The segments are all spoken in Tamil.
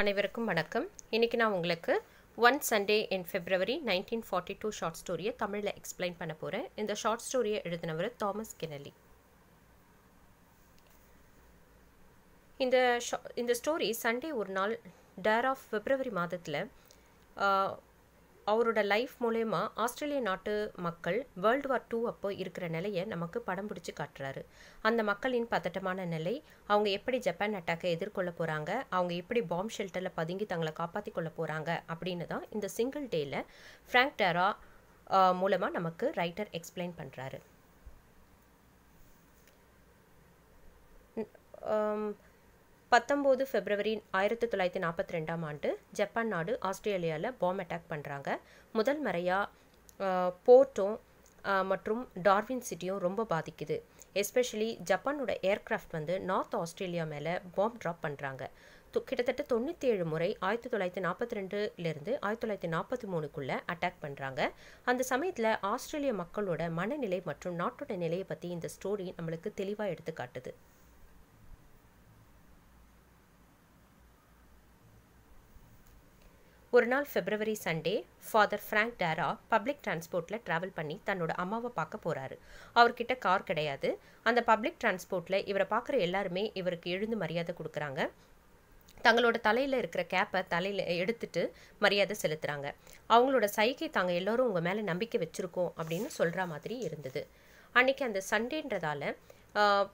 அனைவருக்கும் வணக்கம் இன்றைக்கி நான் உங்களுக்கு one Sunday in February nineteen forty two short ஸ்டோரியை தமிழில் எக்ஸ்பிளைன் பண்ண போகிறேன் இந்த ஷார்ட் ஸ்டோரியை எழுதினவர் தாமஸ் கெனலி இந்த ஷா இந்த ஸ்டோரி சண்டே ஒரு நாள் டேர் ஆஃப் பிப்ரவரி மாதத்தில் அவரோட லைஃப் மூலயமா ஆஸ்திரேலிய நாட்டு மக்கள் வேர்ல்டு வார் டூ அப்போ இருக்கிற நிலையை நமக்கு படம் பிடிச்சி காட்டுறாரு அந்த மக்களின் பதட்டமான நிலை அவங்க எப்படி ஜப்பான் அட்டாக்கை எதிர்கொள்ள போகிறாங்க அவங்க எப்படி பாம் ஷெல்டரில் பதுங்கி தங்களை காப்பாற்றி கொள்ள போகிறாங்க அப்படின்னு தான் இந்த சிங்கிள் டேயில் ஃப்ராங்க் டேரா மூலமாக நமக்கு ரைட்டர் எக்ஸ்பிளைன் பண்ணுறாரு பத்தொம்போது ஃபெப்ரவரி ஆயிரத்தி தொள்ளாயிரத்தி நாற்பத்தி ரெண்டாம் ஆண்டு ஜப்பான் நாடு ஆஸ்திரேலியாவில் பாம் அட்டாக் பண்ணுறாங்க முதல் முறையாக போர்ட்டும் மற்றும் டார்வின் சிட்டியும் ரொம்ப பாதிக்குது எஸ்பெஷலி ஜப்பானோட ஏர்க்ராஃப்ட் வந்து நார்த் ஆஸ்திரேலியா மேலே பாம் ட்ராப் பண்ணுறாங்க கிட்டத்தட்ட தொண்ணூற்றி ஏழு முறை ஆயிரத்தி தொள்ளாயிரத்தி நாற்பத்தி ரெண்டுலேருந்து ஆயிரத்தி தொள்ளாயிரத்தி நாற்பத்தி மூணுக்குள்ளே அட்டாக் பண்ணுறாங்க அந்த சமயத்தில் ஆஸ்திரேலிய மக்களோட மனநிலை மற்றும் நாட்டோட நிலையை பற்றி இந்த ஸ்டோரி நம்மளுக்கு தெளிவாக எடுத்துக்காட்டுது ஒரு நாள் February Sunday father Frank Dera public டிரான்ஸ்போர்ட்டில் ட்ராவல் பண்ணி தன்னோட அம்மாவை பார்க்க போகிறாரு அவர்கிட்ட கார் கிடையாது அந்த பப்ளிக் டிரான்ஸ்போர்ட்டில் இவரை பார்க்குற எல்லாருமே இவருக்கு எழுந்து மரியாதை கொடுக்குறாங்க தங்களோட தலையில் இருக்கிற கேப்பை தலையில் எடுத்துட்டு மரியாதை செலுத்துகிறாங்க அவங்களோட சைகை தாங்கள் எல்லோரும் உங்கள் மேலே நம்பிக்கை வச்சுருக்கோம் அப்படின்னு சொல்கிற மாதிரி இருந்தது அன்றைக்கி அந்த சண்டேன்றதால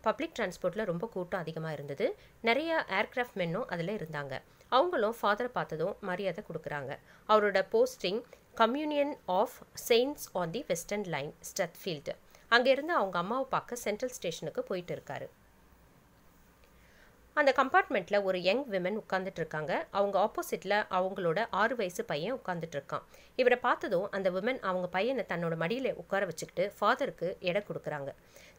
பப்ளிக் டிரான்ஸ்போர்ட்டில் ரொம்ப கூட்டம் அதிகமாக இருந்தது நிறைய ஏர்க்ராஃப்ட் மென்னும் அதில் இருந்தாங்க அவங்களும் ஃபாதரை பார்த்ததும் மரியாதை கொடுக்குறாங்க அவரோட posting communion of saints on the western line Strathfield அங்கேருந்து அவங்க அம்மாவை பார்க்க சென்ட்ரல் ஸ்டேஷனுக்கு போயிட்டு இருக்காரு அந்த கம்பார்ட்மெண்ட்டில் ஒரு யங் விமன் உட்காந்துட்டு இருக்காங்க அவங்க ஆப்போசிட்டில் அவங்களோட ஆறு வயசு பையன் உட்காந்துட்டு இருக்கான் இவரை பார்த்ததும் அந்த விமன் அவங்க பையனை தன்னோட மடியில் உட்கார வச்சுக்கிட்டு ஃபாதருக்கு எடை கொடுக்குறாங்க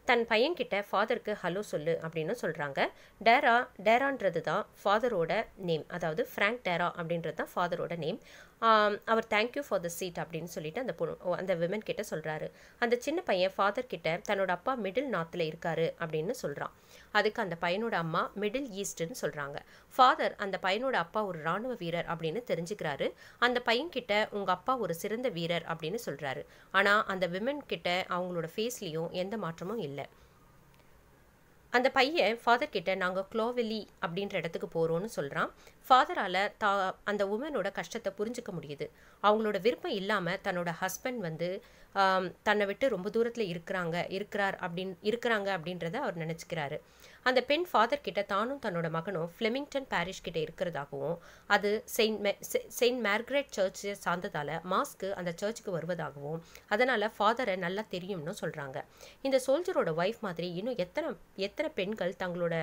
தன் பையன்கிட்ட ஃபாதருக்கு ஹலோ சொல்லு அப்படின்னு சொல்கிறாங்க டேரா டேரான்றது தான் ஃபாதரோட நேம் அதாவது ஃப்ரேங்க் டேரா அப்படின்றது தான் ஃபாதரோட நேம் அவர் தேங்க்யூ ஃபார் த சீட் அப்படின்னு சொல்லிட்டு அந்த பொண்ணு அந்த விமன் கிட்ட சொல்கிறாரு அந்த சின்ன பையன் ஃபாதர் கிட்ட தன்னோட அப்பா மிடில் நார்த்தில் இருக்காரு அப்படின்னு சொல்கிறான் அதுக்கு அந்த பையனோட அம்மா மிடில் ஈஸ்ட்டுன்னு சொல்கிறாங்க ஃபாதர் அந்த பையனோட அப்பா ஒரு இராணுவ வீரர் அப்படின்னு தெரிஞ்சுக்கிறாரு அந்த பையன்கிட்ட உங்கள் அப்பா ஒரு சிறந்த வீரர் அப்படின்னு சொல்கிறாரு ஆனால் அந்த விமன் கிட்ட அவங்களோட ஃபேஸ்லேயும் எந்த மாற்றமும் இல்லை இல்லை அந்த பையன் ஃபாதர் கிட்ட நாங்கள் க்ளோவெலி அப்படின்ற இடத்துக்கு போகிறோம்னு சொல்கிறான் ஃபாதரால் தா அந்த உமனோட கஷ்டத்தை புரிஞ்சுக்க முடியுது அவங்களோட விருப்பம் இல்லாமல் தன்னோட ஹஸ்பண்ட் வந்து தன்னை விட்டு ரொம்ப தூரத்தில் இருக்கிறாங்க இருக்கிறார் அப்படின் இருக்கிறாங்க அப்படின்றத அவர் நினச்சிக்கிறாரு அந்த பெண் ஃபாதர் கிட்ட தானும் தன்னோட மகனும் ஃபிளெமிங்டன் பாரிஷ் கிட்ட இருக்கிறதாகவும் அது செயின்ட் செயின்ட் மேர்கரெட் சர்ச்சை சார்ந்ததால் மாஸ்க்கு அந்த சர்ச்சுக்கு வருவதாகவும் அதனால் ஃபாதரை நல்லா தெரியும்னு சொல்கிறாங்க இந்த சோல்ஜரோட ஒய்ஃப் மாதிரி இன்னும் எத்தனை எத்தனை பெண்கள் தங்களோட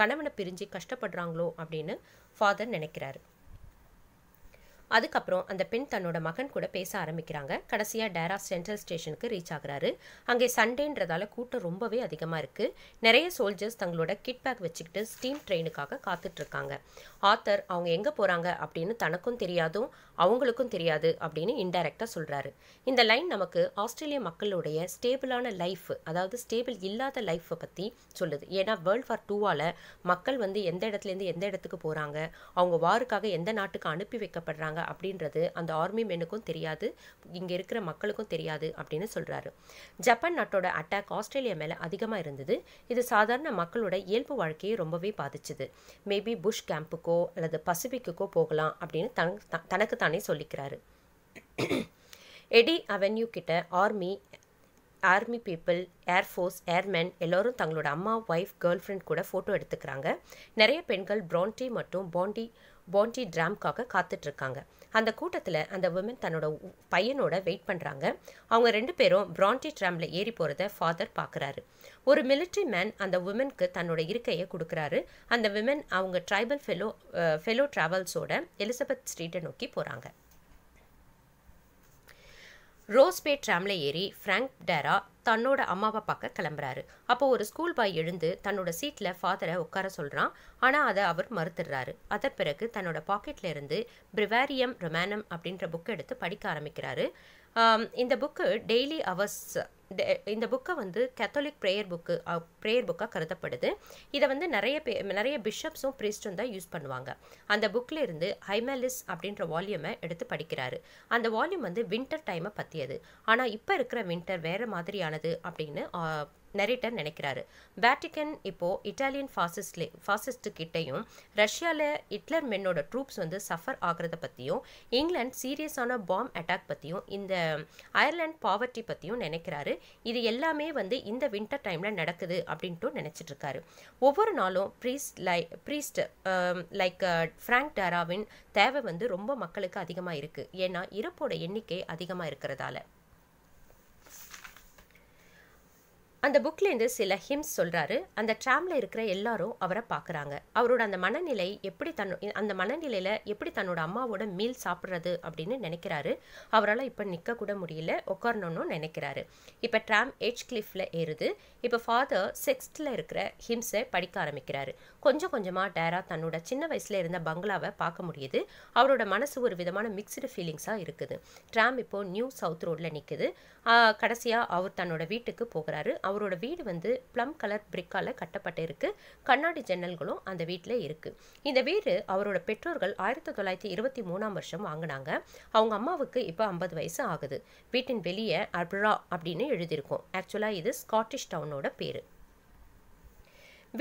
கணவனை பிரிஞ்சு கஷ்டப்படுறாங்களோ அப்படின்னு ஃபாதர் நினைக்கிறாரு அதுக்கப்புறம் அந்த பெண் தன்னோட மகன் கூட பேச ஆரம்பிக்கிறாங்க கடைசியாக டேரா சென்ட்ரல் ஸ்டேஷனுக்கு ரீச் ஆகிறாரு அங்கே சண்டேன்றதால கூட்டம் ரொம்பவே அதிகமாக இருக்குது நிறைய சோல்ஜர்ஸ் தங்களோட கிட் பேக் வச்சுக்கிட்டு ஸ்டீம் ட்ரெயினுக்காக காத்துட்ருக்காங்க ஆத்தர் அவங்க எங்கே போகிறாங்க அப்படின்னு தனக்கும் தெரியாதும் அவங்களுக்கும் தெரியாது அப்படின்னு இன்டைரக்டாக சொல்கிறாரு இந்த லைன் நமக்கு ஆஸ்திரேலிய மக்களுடைய ஸ்டேபிளான லைஃப் அதாவது ஸ்டேபிள் இல்லாத லைஃப்பை பற்றி சொல்லுது ஏன்னா வேர்ல்ட் ஃபார் டூவால் மக்கள் வந்து எந்த இடத்துலேருந்து எந்த இடத்துக்கு போகிறாங்க அவங்க வாருக்காக எந்த நாட்டுக்கு அனுப்பி வைக்கப்படுறாங்க அப்படின்றது அந்த ஆர்மி மெனுக்கும் தெரியாது இங்கே இருக்கிற மக்களுக்கும் தெரியாது அப்படின்னு சொல்கிறாரு ஜப்பான் நாட்டோட அட்டாக் ஆஸ்திரேலியா மேலே அதிகமாக இருந்தது இது சாதாரண மக்களோட இயல்பு வாழ்க்கையை ரொம்பவே பாதிச்சுது மேபி புஷ் கேம்புக்கோ அல்லது பசிபிக்குக்கோ போகலாம் அப்படின்னு தன் தனக்கு தானே சொல்லிக்கிறாரு எடி அவென்யூ கிட்ட army army people air force airman எல்லோரும் தங்களோட அம்மா ஒய்ஃப் கேர்ள் ஃப்ரெண்ட் கூட ஃபோட்டோ எடுத்துக்கிறாங்க நிறைய பெண்கள் ப்ரான்டி மற்றும் பாண்டி பாண்டி டிராம்காக காத்துட்ருக்காங்க அந்த கூட்டத்தில் அந்த உமன் தன்னோட பையனோட வெயிட் பண்ணுறாங்க அவங்க ரெண்டு பேரும் பிராண்டி ட்ராமில் ஏறி போகிறத ஃபாதர் பார்க்குறாரு ஒரு மிலிட்ரி மேன் அந்த உமனுக்கு தன்னோட இருக்கையை கொடுக்குறாரு அந்த விமன் அவங்க ட்ரைபல் ஃபெலோ ஃபெலோ ட்ராவல்ஸோட எலிசபெத் ஸ்ட்ரீட்டை நோக்கி போகிறாங்க ரோஸ்பே ட்ராமில் ஏறி ஃப்ராங்க் டேரா தன்னோட அம்மாவை பார்க்க கிளம்புறாரு அப்போ ஒரு ஸ்கூல் பாய் எழுந்து தன்னோட சீட்டில் ஃபாதரை உட்கார சொல்கிறான் ஆனால் அதை அவர் மறுத்துடுறாரு அதன் பிறகு தன்னோட பாக்கெட்ல இருந்து பிரிவாரியம் ரொமானம் அப்படின்ற புக் எடுத்து படிக்க ஆரம்பிக்கிறாரு இந்த புக்கு டெய்லி அவர்ஸ் இந்த புக்கை வந்து கேத்தலிக் ப்ரேயர் புக்கு ப்ரேயர் புக்காக கருதப்படுது இதை வந்து நிறைய பே நிறைய பிஷப்ஸும் ப்ரீஸ்டும் தான் யூஸ் பண்ணுவாங்க அந்த புக்கில் இருந்து ஹைமேலிஸ் அப்படின்ற வால்யூமை எடுத்து படிக்கிறாரு அந்த வால்யூம் வந்து வின்டர் டைமை பற்றியது ஆனால் இப்போ இருக்கிற வின்டர் வேறு மாதிரியானது அப்படின்னு நெரிட்டர் நினைக்கிறாரு வேட்டிகன் இப்போது இட்டாலியன் ஃபாசிஸ்ட்லே ஃபாசிஸ்ட்டு கிட்டையும் ரஷ்யாவில் ஹிட்லர் மென்னோட ட்ரூப்ஸ் வந்து சஃபர் ஆகிறத பற்றியும் இங்கிலாந்து சீரியஸான பாம் அட்டாக் பற்றியும் இந்த அயர்லாண்ட் பாவர்ட்டி பற்றியும் நினைக்கிறாரு இது எல்லாமே வந்து இந்த வின்டர் டைமில் நடக்குது அப்படின்ட்டு நினச்சிட்டு இருக்காரு ஒவ்வொரு நாளும் priest lie priest like Frank டாராவின் தேவை வந்து ரொம்ப மக்களுக்கு அதிகமாக இருக்குது ஏன்னா இறப்போட எண்ணிக்கை அதிகமாக இருக்கிறதால அந்த புக்லேருந்து சில ஹிம்ஸ் சொல்கிறாரு அந்த ட்ராமில் இருக்கிற எல்லாரும் அவரை பார்க்குறாங்க அவரோட அந்த மனநிலை எப்படி தன் அந்த மனநிலையில் எப்படி தன்னோட அம்மாவோட மீல் சாப்பிட்றது அப்படின்னு நினைக்கிறாரு அவரால் இப்போ நிற்கக்கூட முடியல உட்காரணும்னு நினைக்கிறாரு இப்போ ட்ராம் ஏஜ் கிளிஃப்ல ஏறுது இப்போ ஃபாதர் சிக்ஸ்த்தில் இருக்கிற ஹிம்ஸை படிக்க ஆரம்பிக்கிறாரு கொஞ்சம் கொஞ்சமாக டேரா தன்னோட சின்ன வயசில் இருந்த பங்களாவை பார்க்க முடியுது அவரோட மனசு ஒரு விதமான மிக்சடு ஃபீலிங்ஸாக இருக்குது ட்ராம் இப்போது நியூ சவுத் ரோட்டில் நிற்குது கடைசியாக அவர் தன்னோட வீட்டுக்கு போகிறாரு அவரோட வீடு வந்து ப்ளம் கலர் கட்டப்பட்டு கட்டப்பட்டிருக்கு கண்ணாடி ஜன்னல்களும் அந்த வீட்டில் இருக்குது இந்த வீடு அவரோட பெற்றோர்கள் ஆயிரத்தி தொள்ளாயிரத்தி இருபத்தி மூணாம் வருஷம் வாங்கினாங்க அவங்க அம்மாவுக்கு இப்போ ஐம்பது வயசு ஆகுது வீட்டின் வெளியே அப்ரா அப்படின்னு எழுதியிருக்கோம் ஆக்சுவலாக இது ஸ்காட்டிஷ் டவுனோட பேர்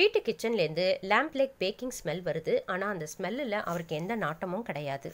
வீட்டு கிச்சன்லேருந்து லேம்ப் பேக்கிங் ஸ்மெல் வருது ஆனால் அந்த ஸ்மெல்லில் அவருக்கு எந்த நாட்டமும் கிடையாது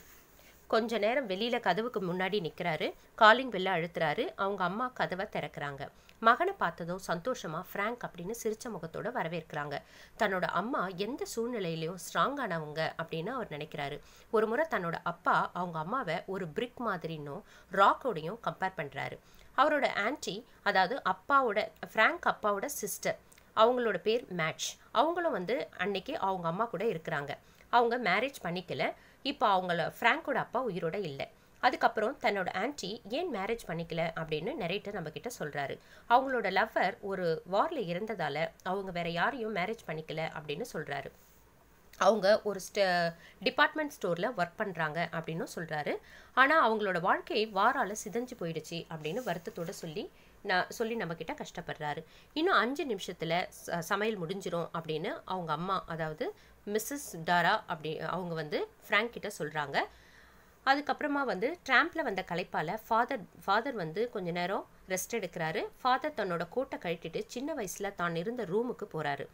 கொஞ்ச நேரம் வெளியில் கதவுக்கு முன்னாடி நிற்கிறாரு காலிங் வெளில அழுத்துறாரு அவங்க அம்மா கதவை திறக்கிறாங்க மகனை பார்த்ததும் சந்தோஷமாக பிராங்க் அப்படின்னு சிரிச்ச முகத்தோட வரவேற்கிறாங்க தன்னோட அம்மா எந்த சூழ்நிலையிலையும் ஸ்ட்ராங்கானவங்க அப்படின்னு அவர் நினைக்கிறாரு ஒரு முறை தன்னோட அப்பா அவங்க அம்மாவை ஒரு பிரிக் மாதிரின்னும் ராக்கோடையும் கம்பேர் பண்ணுறாரு அவரோட ஆன்டி அதாவது அப்பாவோட பிராங்க் அப்பாவோட சிஸ்டர் அவங்களோட பேர் மேட்ச் அவங்களும் வந்து அன்னைக்கு அவங்க அம்மா கூட இருக்கிறாங்க அவங்க மேரேஜ் பண்ணிக்கல இப்போ அவங்கள ஃப்ராங்கோட அப்பா உயிரோட இல்லை அதுக்கப்புறம் தன்னோட ஆன்டி ஏன் மேரேஜ் பண்ணிக்கல அப்படின்னு நம்ம கிட்ட சொல்கிறாரு அவங்களோட லவ்வர் ஒரு வாரில் இறந்ததால் அவங்க வேற யாரையும் மேரேஜ் பண்ணிக்கல அப்படின்னு சொல்கிறாரு அவங்க ஒரு ஸ்ட டிபார்ட்மெண்ட் ஸ்டோரில் ஒர்க் பண்ணுறாங்க அப்படின்னு சொல்கிறாரு ஆனால் அவங்களோட வாழ்க்கை வாரால் சிதஞ்சு போயிடுச்சு அப்படின்னு வருத்தத்தோடு சொல்லி நான் சொல்லி நம்மக்கிட்ட கஷ்டப்படுறாரு இன்னும் அஞ்சு நிமிஷத்தில் சமையல் முடிஞ்சிடும் அப்படின்னு அவங்க அம்மா அதாவது மிஸ்ஸஸ் டாரா அப்படி அவங்க வந்து ஃப்ராங்க் கிட்ட சொல்கிறாங்க அதுக்கப்புறமா வந்து ட்ராம்பில் வந்த கலைப்பால் ஃபாதர் ஃபாதர் வந்து கொஞ்ச நேரம் ரெஸ்ட் எடுக்கிறாரு ஃபாதர் தன்னோட கோட்டை கழட்டிட்டு சின்ன வயசில் தான் இருந்த ரூமுக்கு போகிறாரு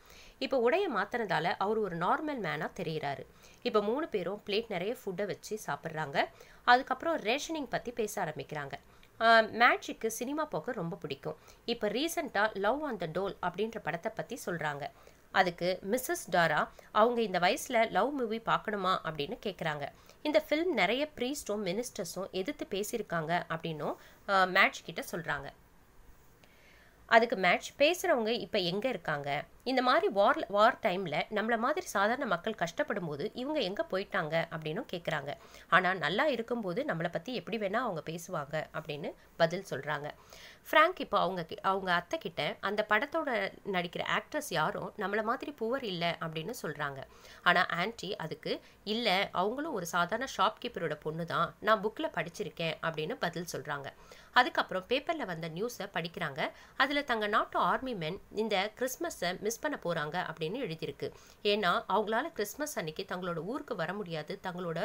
இப்போ உடையை மாத்தினதால அவர் ஒரு நார்மல் மேனாக தெரிகிறாரு இப்போ மூணு பேரும் பிளேட் நிறைய ஃபுட்டை வச்சு சாப்பிட்றாங்க அதுக்கப்புறம் ரேஷனிங் பற்றி பேச ஆரம்பிக்கிறாங்க மேட்சிக்கு சினிமா போக ரொம்ப பிடிக்கும் இப்போ ரீசண்டாக லவ் ஆன் த டோல் அப்படின்ற படத்தை பற்றி சொல்கிறாங்க அதுக்கு மிஸ்ஸஸ் டாரா அவங்க இந்த வயசில் லவ் மூவி பார்க்கணுமா அப்படின்னு கேட்குறாங்க இந்த ஃபில்ம் நிறைய ப்ரீஸ்டும் மினிஸ்டர்ஸும் எதிர்த்து பேசியிருக்காங்க அப்படின்னும் மேட்ச் கிட்ட சொல்கிறாங்க அதுக்கு மேட்ச் பேசுகிறவங்க இப்போ எங்கே இருக்காங்க இந்த மாதிரி வார் வார் டைமில் நம்மள மாதிரி சாதாரண மக்கள் கஷ்டப்படும் போது இவங்க எங்கே போயிட்டாங்க அப்படின்னும் கேட்குறாங்க ஆனால் நல்லா இருக்கும்போது நம்மளை பற்றி எப்படி வேணால் அவங்க பேசுவாங்க அப்படின்னு பதில் சொல்கிறாங்க ஃப்ராங்க் இப்போ அவங்க அவங்க அத்தைக்கிட்ட அந்த படத்தோட நடிக்கிற ஆக்ட்ரஸ் யாரும் நம்மளை மாதிரி புவர் இல்லை அப்படின்னு சொல்கிறாங்க ஆனால் ஆன்டி அதுக்கு இல்லை அவங்களும் ஒரு சாதாரண ஷாப்கீப்பரோட பொண்ணு தான் நான் புக்கில் படிச்சிருக்கேன் அப்படின்னு பதில் சொல்கிறாங்க அதுக்கப்புறம் பேப்பரில் வந்த நியூஸை படிக்கிறாங்க அதில் தங்கள் நாட்டு ஆர்மி மென் இந்த கிறிஸ்மஸை மிஸ் பண்ண போகிறாங்க அப்படின்னு எழுதியிருக்கு ஏன்னா அவங்களால கிறிஸ்மஸ் அன்னைக்கு தங்களோட ஊருக்கு வர முடியாது தங்களோட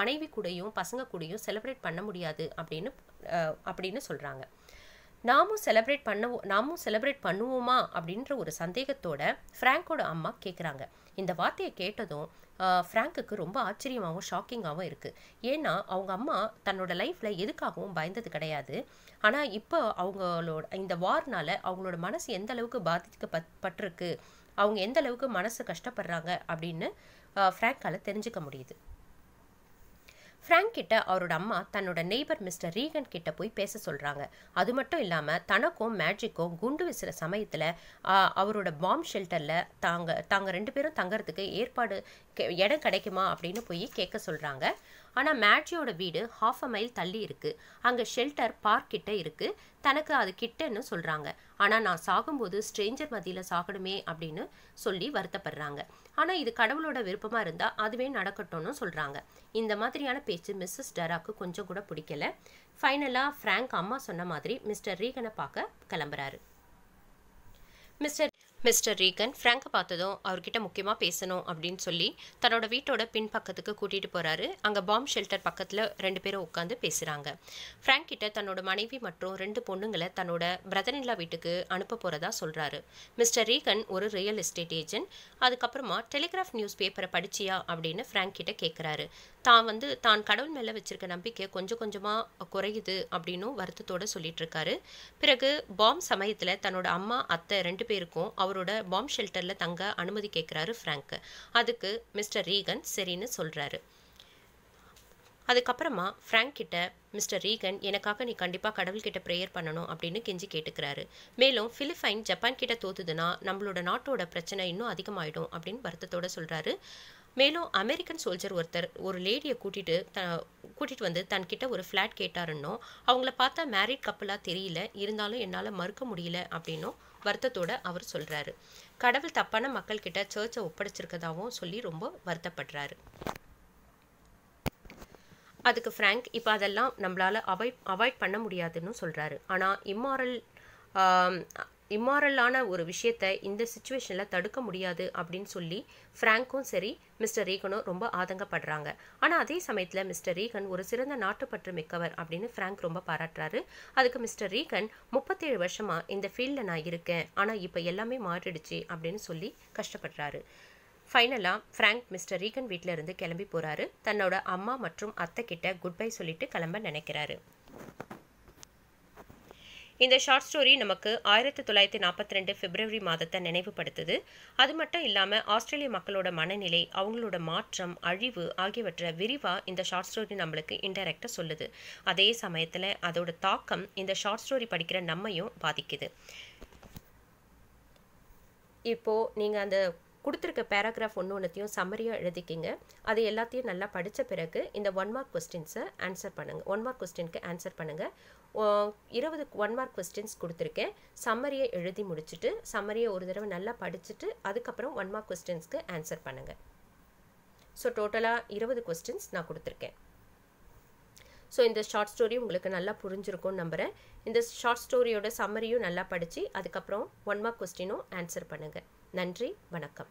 மனைவி கூடயும் பசங்க கூடயும் செலிப்ரேட் பண்ண முடியாது அப்படின்னு அப்படின்னு சொல்கிறாங்க நாமும் செலப்ரேட் பண்ணவோ நாமும் செலப்ரேட் பண்ணுவோமா அப்படின்ற ஒரு சந்தேகத்தோட ஃப்ராங்கோட அம்மா கேட்குறாங்க இந்த வார்த்தையை கேட்டதும் ஃப்ராங்குக்கு ரொம்ப ஆச்சரியமாகவும் ஷாக்கிங்காகவும் இருக்குது ஏன்னா அவங்க அம்மா தன்னோட லைஃப்பில் எதுக்காகவும் பயந்தது கிடையாது ஆனால் இப்போ அவங்களோட இந்த வார்னால் அவங்களோட மனசு எந்த அளவுக்கு பட்டிருக்கு அவங்க எந்த அளவுக்கு மனசு கஷ்டப்படுறாங்க அப்படின்னு ஃப்ராங்கால் தெரிஞ்சுக்க முடியுது ஃப்ராங்க் கிட்ட அவரோட அம்மா தன்னோட நெய்பர் மிஸ்டர் ரீகன் கிட்ட போய் பேச சொல்கிறாங்க அது மட்டும் இல்லாமல் தனக்கும் மேட்ரிக்கும் குண்டு வீசுகிற சமயத்தில் அவரோட பாம் ஷெல்டரில் தாங்க தாங்க ரெண்டு பேரும் தங்கறதுக்கு ஏற்பாடு இடம் கிடைக்குமா அப்படின்னு போய் கேட்க சொல்கிறாங்க ஆனால் மேட்ரியோட வீடு ஹாஃப் அ மைல் தள்ளி இருக்குது அங்கே ஷெல்டர் பார்க் கிட்ட இருக்குது தனக்கு அது கிட்டன்னு சொல்கிறாங்க ஆனால் நான் சாகும்போது ஸ்ட்ரேஞ்சர் மதியில் சாகணுமே அப்படின்னு சொல்லி வருத்தப்படுறாங்க ஆனால் இது கடவுளோட விருப்பமாக இருந்தால் அதுவே நடக்கட்டும்னு சொல்கிறாங்க இந்த மாதிரியான பேச்சு மிஸ்ஸஸ் டராக்கு கொஞ்சம் கூட பிடிக்கல ஃபைனலாக ஃப்ரேங்க் அம்மா சொன்ன மாதிரி மிஸ்டர் ரீகனை பார்க்க கிளம்புறாரு மிஸ்டர் மிஸ்டர் ரீகன் ஃப்ரேங்கை பார்த்ததும் அவர்கிட்ட முக்கியமாக பேசணும் அப்படின்னு சொல்லி தன்னோட வீட்டோட பின் பக்கத்துக்கு கூட்டிகிட்டு போகிறாரு அங்கே பாம்பு ஷெல்டர் பக்கத்தில் ரெண்டு பேரும் உட்காந்து பேசுகிறாங்க ஃப்ரேங்க் கிட்ட தன்னோட மனைவி மற்றும் ரெண்டு பொண்ணுங்களை தன்னோட பிரதனில்லா வீட்டுக்கு அனுப்ப போகிறதா சொல்கிறாரு மிஸ்டர் ரீகன் ஒரு ரியல் எஸ்டேட் ஏஜென்ட் அதுக்கப்புறமா டெலிகிராஃப் நியூஸ் பேப்பரை படிச்சியா அப்படின்னு ஃப்ரேங்க் கிட்ட கேட்குறாரு தான் வந்து தான் கடவுள் மேலே வச்சிருக்க நம்பிக்கை கொஞ்சம் கொஞ்சமாக குறையுது அப்படின்னும் வருத்தத்தோடு சொல்லிட்டு இருக்காரு பிறகு பாம் சமயத்தில் தன்னோட அம்மா அத்தை ரெண்டு பேருக்கும் அவர் அவரோட பாம் ஷெல்டரில் தங்க அனுமதி கேட்குறாரு ஃப்ரேங்க்கு அதுக்கு மிஸ்டர் ரீகன் சரின்னு சொல்கிறாரு அதுக்கப்புறமா ஃப்ரேங்க் கிட்ட மிஸ்டர் ரீகன் எனக்காக நீ கண்டிப்பாக கடவுள்கிட்ட ப்ரேயர் பண்ணணும் அப்படின்னு கெஞ்சி கேட்டுக்கிறாரு மேலும் ஃபிலிப்பைன் ஜப்பான் கிட்ட தோத்துதுன்னா நம்மளோட நாட்டோட பிரச்சனை இன்னும் அதிகமாயிடும் அப்படின்னு வருத்தத்தோட சொல்கிறாரு மேலும் அமெரிக்கன் சோல்ஜர் ஒருத்தர் ஒரு லேடியை கூட்டிகிட்டு த கூட்டிகிட்டு வந்து தன்கிட்ட ஒரு ஃப்ளாட் கேட்டாருன்னோ அவங்கள பார்த்தா மேரிட் கப்பலாக தெரியல இருந்தாலும் என்னால் மறுக்க முடியல அப்படின்னும் வருத்தத்தோட அவர் சொல்றாரு கடவுள் தப்பான மக்கள் கிட்ட சர்ச்சை ஒப்படைச்சிருக்கதாகவும் சொல்லி ரொம்ப வருத்தப்படுறாரு அதுக்கு ஃப்ரேங்க் இப்போ அதெல்லாம் நம்மளால் அவாய்ட் அவாய்ட் பண்ண முடியாதுன்னு சொல்கிறாரு ஆனால் இம்மாரல் இம்மாரலான ஒரு விஷயத்தை இந்த சுச்சுவேஷனில் தடுக்க முடியாது அப்படின்னு சொல்லி ஃப்ராங்க்கும் சரி மிஸ்டர் ரீகனும் ரொம்ப ஆதங்கப்படுறாங்க ஆனால் அதே சமயத்தில் மிஸ்டர் ரீகன் ஒரு சிறந்த நாட்டுப்பற்று மிக்கவர் அப்படின்னு ஃப்ராங்க் ரொம்ப பாராட்டுறாரு அதுக்கு மிஸ்டர் ரீகன் முப்பத்தேழு வருஷமாக இந்த ஃபீல்டில் நான் இருக்கேன் ஆனால் இப்போ எல்லாமே மாறிடுச்சு அப்படின்னு சொல்லி கஷ்டப்படுறாரு ஃபைனலாக ஃப்ராங்க் மிஸ்டர் ரீகன் வீட்டில் இருந்து கிளம்பி போகிறாரு தன்னோட அம்மா மற்றும் அத்தை கிட்ட குட் பை சொல்லிட்டு கிளம்ப நினைக்கிறாரு இந்த ஷார்ட் ஸ்டோரி நமக்கு ஆயிரத்தி தொள்ளாயிரத்தி நாற்பத்தி ரெண்டு பிப்ரவரி மாதத்தை நினைவுபடுத்துது அது மட்டும் இல்லாமல் ஆஸ்திரேலிய மக்களோட மனநிலை அவங்களோட மாற்றம் அழிவு ஆகியவற்றை விரிவாக இந்த ஷார்ட் ஸ்டோரி நம்மளுக்கு இன்டெரக்டாக சொல்லுது அதே சமயத்தில் அதோட தாக்கம் இந்த ஷார்ட் ஸ்டோரி படிக்கிற நம்மையும் பாதிக்குது இப்போது நீங்கள் அந்த கொடுத்துருக்க பேராகிராஃப் ஒன்று ஒன்றத்தையும் சம்மரியாக எழுதிக்கிங்க அது எல்லாத்தையும் நல்லா படித்த பிறகு இந்த ஒன் மார்க் கொஸ்டின்ஸை ஆன்சர் பண்ணுங்கள் ஒன் மார்க் கொஸ்டினுக்கு ஆன்சர் பண்ணுங்கள் இருபது ஒன் மார்க் கொஸ்டின்ஸ் கொடுத்துருக்கேன் சம்மரியை எழுதி முடிச்சுட்டு சம்மரியை ஒரு தடவை நல்லா படிச்சுட்டு அதுக்கப்புறம் ஒன் மார்க் கொஸ்டின்ஸ்க்கு ஆன்சர் பண்ணுங்கள் ஸோ டோட்டலாக இருபது கொஸ்டின்ஸ் நான் கொடுத்துருக்கேன் ஸோ இந்த ஷார்ட் ஸ்டோரி உங்களுக்கு நல்லா புரிஞ்சிருக்கும்னு நம்புகிறேன் இந்த ஷார்ட் ஸ்டோரியோட சம்மரியும் நல்லா படித்து அதுக்கப்புறம் ஒன் மார்க் கொஸ்டினும் ஆன்சர் பண்ணுங்கள் நன்றி வணக்கம்